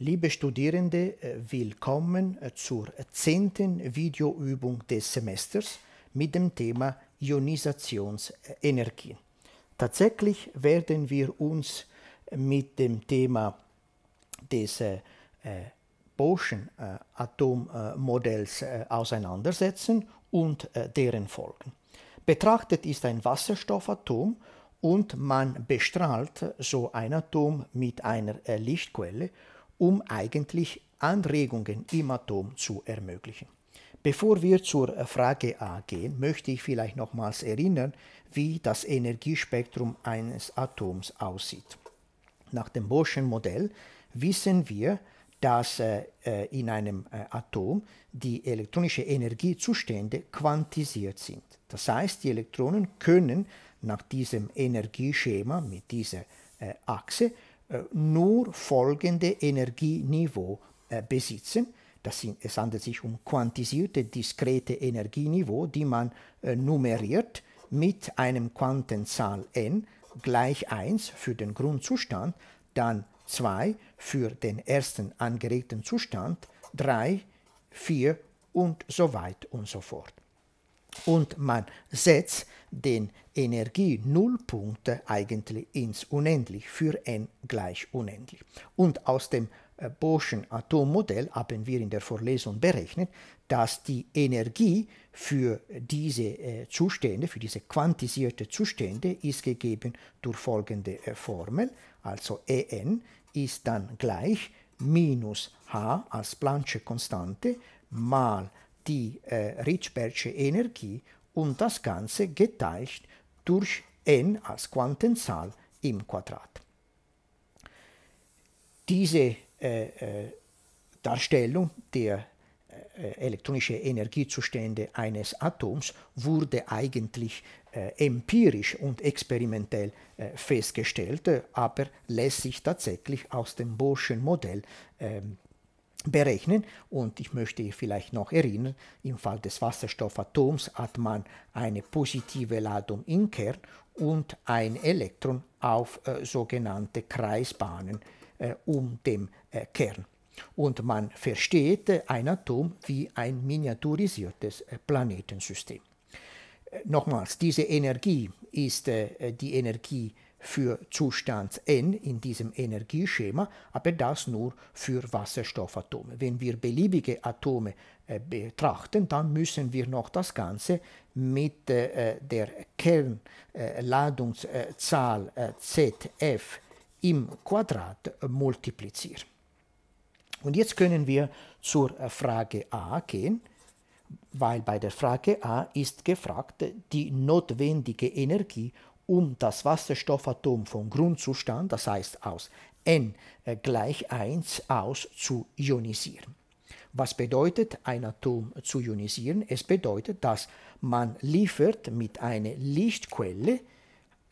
Liebe Studierende, äh, willkommen äh, zur zehnten Videoübung des Semesters mit dem Thema Ionisationsenergien. Tatsächlich werden wir uns mit dem Thema des äh, Boschen-Atommodells auseinandersetzen und deren Folgen. Betrachtet ist ein Wasserstoffatom und man bestrahlt so ein Atom mit einer Lichtquelle um eigentlich Anregungen im Atom zu ermöglichen. Bevor wir zur Frage A gehen, möchte ich vielleicht nochmals erinnern, wie das Energiespektrum eines Atoms aussieht. Nach dem Bohrschen Modell wissen wir, dass äh, äh, in einem äh, Atom die elektronischen Energiezustände quantisiert sind. Das heißt, die Elektronen können nach diesem Energieschema mit dieser äh, Achse äh, nur folgende Energieniveau äh, besitzen. Das sind, es handelt sich um quantisierte, diskrete Energieniveau, die man äh, nummeriert mit einem Quantenzahl n gleich 1 für den Grundzustand, dann 2 für den ersten angeregten Zustand, 3, 4 und so weit und so fort und man setzt den Energie-Nullpunkt eigentlich ins Unendlich für n gleich unendlich. Und aus dem äh, Boschen Atommodell haben wir in der Vorlesung berechnet, dass die Energie für diese äh, Zustände, für diese quantisierten Zustände ist gegeben durch folgende äh, Formel. Also En ist dann gleich minus h als Planck-Konstante mal die äh, Ricbergsche Energie und das Ganze geteilt durch n als Quantenzahl im Quadrat. Diese äh, äh Darstellung der äh, elektronischen Energiezustände eines Atoms wurde eigentlich äh, empirisch und experimentell äh, festgestellt, äh, aber lässt sich tatsächlich aus dem Bohrschen Modell ähm, berechnen. Und ich möchte vielleicht noch erinnern, im Fall des Wasserstoffatoms hat man eine positive Ladung im Kern und ein Elektron auf äh, sogenannte Kreisbahnen äh, um den äh, Kern. Und man versteht äh, ein Atom wie ein miniaturisiertes äh, Planetensystem. Äh, nochmals, diese Energie ist die Energie, äh, für Zustand N in diesem Energieschema, aber das nur für Wasserstoffatome. Wenn wir beliebige Atome äh, betrachten, dann müssen wir noch das Ganze mit äh, äh der Kernladungszahl äh, ZF äh, im Quadrat multiplizieren. Und jetzt können wir zur äh, Frage A gehen weil bei der Frage A ist gefragt die notwendige Energie um das Wasserstoffatom vom Grundzustand, das heißt aus N äh, gleich 1 aus zu ionisieren. Was bedeutet ein Atom zu ionisieren? Es bedeutet, dass man liefert mit einer Lichtquelle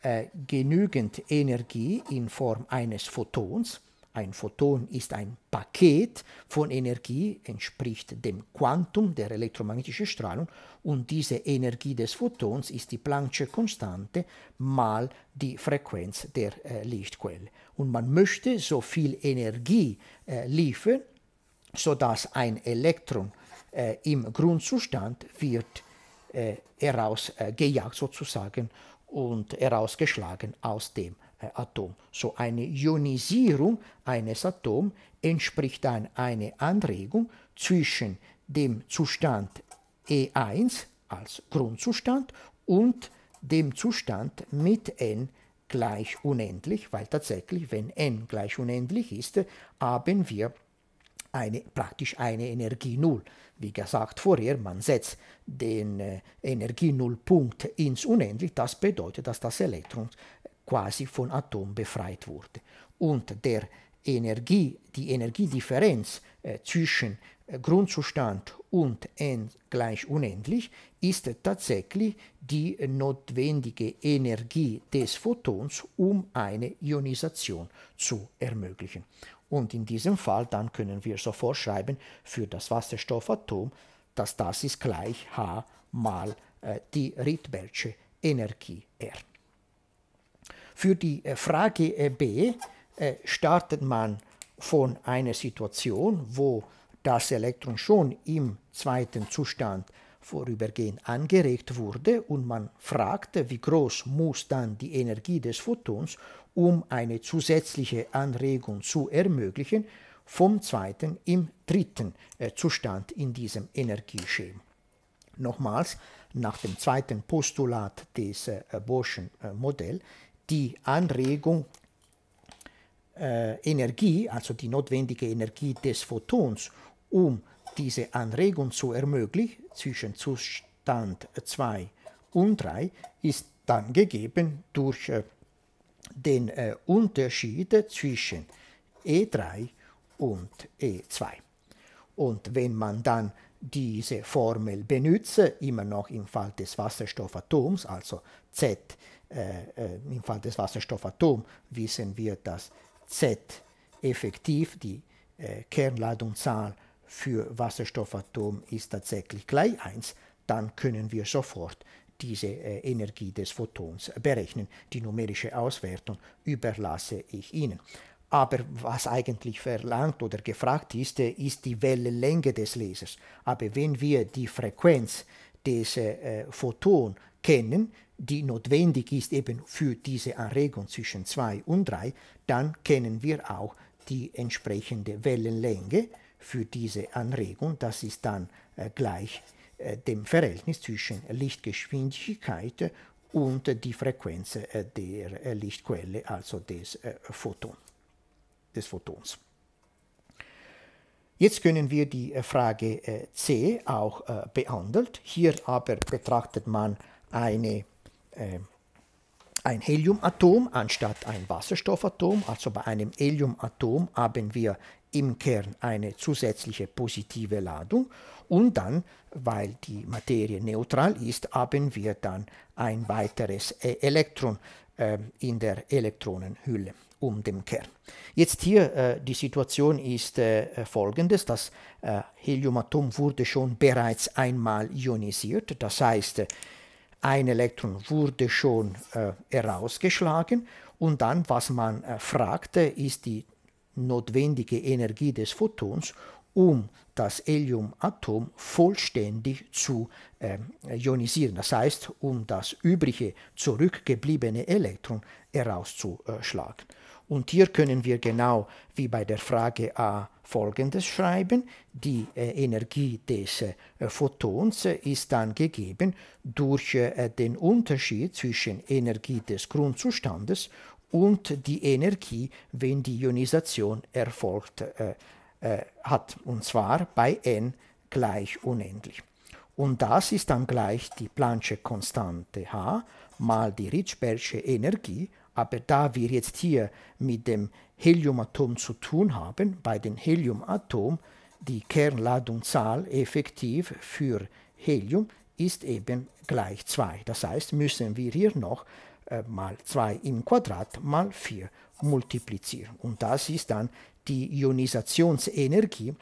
äh, genügend Energie in Form eines Photons ein Photon ist ein Paket von Energie, entspricht dem Quantum der elektromagnetischen Strahlung und diese Energie des Photons ist die Planck'sche Konstante mal die Frequenz der äh, Lichtquelle. Und man möchte so viel Energie äh, liefern, sodass ein Elektron äh, im Grundzustand wird äh, herausgejagt äh, sozusagen und herausgeschlagen aus dem Atom. So eine Ionisierung eines Atoms entspricht dann einer Anregung zwischen dem Zustand E1 als Grundzustand und dem Zustand mit n gleich unendlich, weil tatsächlich, wenn n gleich unendlich ist, haben wir eine, praktisch eine Energie Null. Wie gesagt vorher, man setzt den äh, Energie Nullpunkt ins Unendlich, das bedeutet, dass das Elektron quasi von Atom befreit wurde. Und der Energie, die Energiedifferenz äh, zwischen äh, Grundzustand und n gleich unendlich ist tatsächlich die notwendige Energie des Photons, um eine Ionisation zu ermöglichen. Und in diesem Fall dann können wir sofort schreiben für das Wasserstoffatom, dass das ist gleich h mal äh, die Rydbergsche Energie R. Für die äh, Frage äh, B äh, startet man von einer Situation, wo das Elektron schon im zweiten Zustand vorübergehend angeregt wurde und man fragte, wie groß muss dann die Energie des Photons, um eine zusätzliche Anregung zu ermöglichen, vom zweiten im dritten Zustand in diesem Energieschema. Nochmals, nach dem zweiten Postulat des Boschen Modells die Anregung äh, Energie, also die notwendige Energie des Photons, um diese Anregung zu ermöglichen, zwischen Zustand 2 und 3, ist dann gegeben durch äh, den äh, Unterschied zwischen E3 und E2. Und wenn man dann diese Formel benutzt, immer noch im Fall des Wasserstoffatoms, also Z äh, äh, im Fall des Wasserstoffatoms wissen wir, dass Z effektiv die äh, Kernladungszahl für Wasserstoffatom ist tatsächlich gleich 1, dann können wir sofort diese Energie des Photons berechnen. Die numerische Auswertung überlasse ich Ihnen. Aber was eigentlich verlangt oder gefragt ist, ist die Wellenlänge des Lasers. Aber wenn wir die Frequenz des äh, Photons kennen, die notwendig ist eben für diese Anregung zwischen 2 und 3, dann kennen wir auch die entsprechende Wellenlänge für diese Anregung. Das ist dann äh, gleich äh, dem Verhältnis zwischen Lichtgeschwindigkeit und die Frequenz äh, der äh, Lichtquelle, also des, äh, Photon, des Photons. Jetzt können wir die Frage C auch behandeln. Hier aber betrachtet man eine, äh, ein Heliumatom anstatt ein Wasserstoffatom. Also bei einem Heliumatom haben wir im Kern eine zusätzliche positive Ladung und dann, weil die Materie neutral ist, haben wir dann ein weiteres äh, Elektron äh, in der Elektronenhülle um den Kern. Jetzt hier äh, die Situation ist äh, folgendes, das äh, Heliumatom wurde schon bereits einmal ionisiert, das heißt äh, ein Elektron wurde schon äh, herausgeschlagen und dann, was man äh, fragte, ist die notwendige Energie des Photons, um das Heliumatom vollständig zu äh, ionisieren, das heißt, um das übrige zurückgebliebene Elektron herauszuschlagen. Und hier können wir genau wie bei der Frage A folgendes schreiben, die äh, Energie des äh, Photons ist dann gegeben durch äh, den Unterschied zwischen Energie des Grundzustandes und die Energie, wenn die Ionisation erfolgt hat, und zwar bei n gleich unendlich. Und das ist dann gleich die Plancksche konstante h mal die Ritschbergsche Energie aber da wir jetzt hier mit dem Heliumatom zu tun haben, bei dem Heliumatom, die Kernladungszahl effektiv für Helium ist eben gleich 2. Das heißt, müssen wir hier noch äh, mal 2 im Quadrat mal 4 multiplizieren. Und das ist dann die Ionisationsenergie,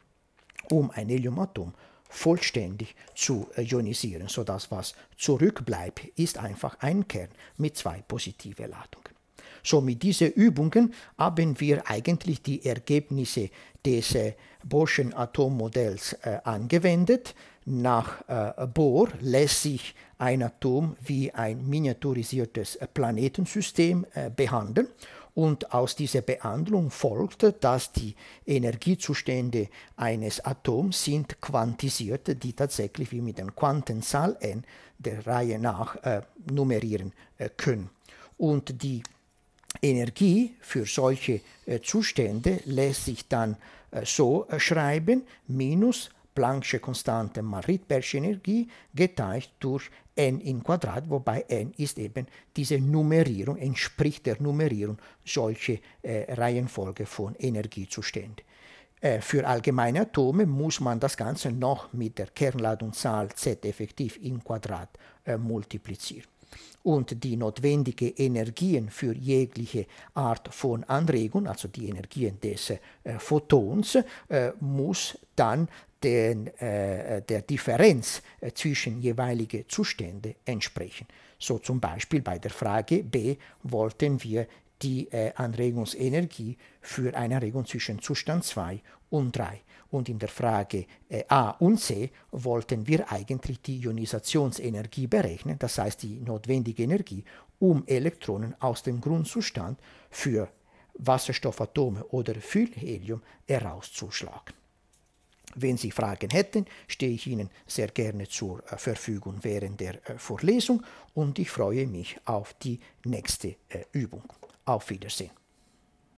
um ein Heliumatom vollständig zu äh, ionisieren, sodass was zurückbleibt, ist einfach ein Kern mit zwei positiven Ladungen. So mit diesen Übungen haben wir eigentlich die Ergebnisse des äh, Bohrschen Atommodells äh, angewendet. Nach äh, Bohr lässt sich ein Atom wie ein miniaturisiertes äh, Planetensystem äh, behandeln und aus dieser Behandlung folgt, dass die Energiezustände eines Atoms sind quantisiert, die tatsächlich wie mit der Quantenzahl n der Reihe nach äh, nummerieren äh, können. Und die Energie für solche äh, Zustände lässt sich dann äh, so äh, schreiben, minus Planck'sche Konstante mal Rydbergsche Energie geteilt durch n in Quadrat, wobei n ist eben diese Nummerierung, entspricht der Nummerierung solche äh, Reihenfolge von Energiezuständen. Äh, für allgemeine Atome muss man das Ganze noch mit der Kernladungszahl Z effektiv in Quadrat äh, multiplizieren und die notwendigen Energien für jegliche Art von Anregung, also die Energien des äh, Photons, äh, muss dann den, äh, der Differenz äh, zwischen jeweiligen Zuständen entsprechen. So zum Beispiel bei der Frage B wollten wir die äh, Anregungsenergie für eine Anregung zwischen Zustand 2 und 3. Und in der Frage äh, A und C wollten wir eigentlich die Ionisationsenergie berechnen, das heißt die notwendige Energie, um Elektronen aus dem Grundzustand für Wasserstoffatome oder für Helium herauszuschlagen. Wenn Sie Fragen hätten, stehe ich Ihnen sehr gerne zur äh, Verfügung während der äh, Vorlesung und ich freue mich auf die nächste äh, Übung. Auf Wiedersehen.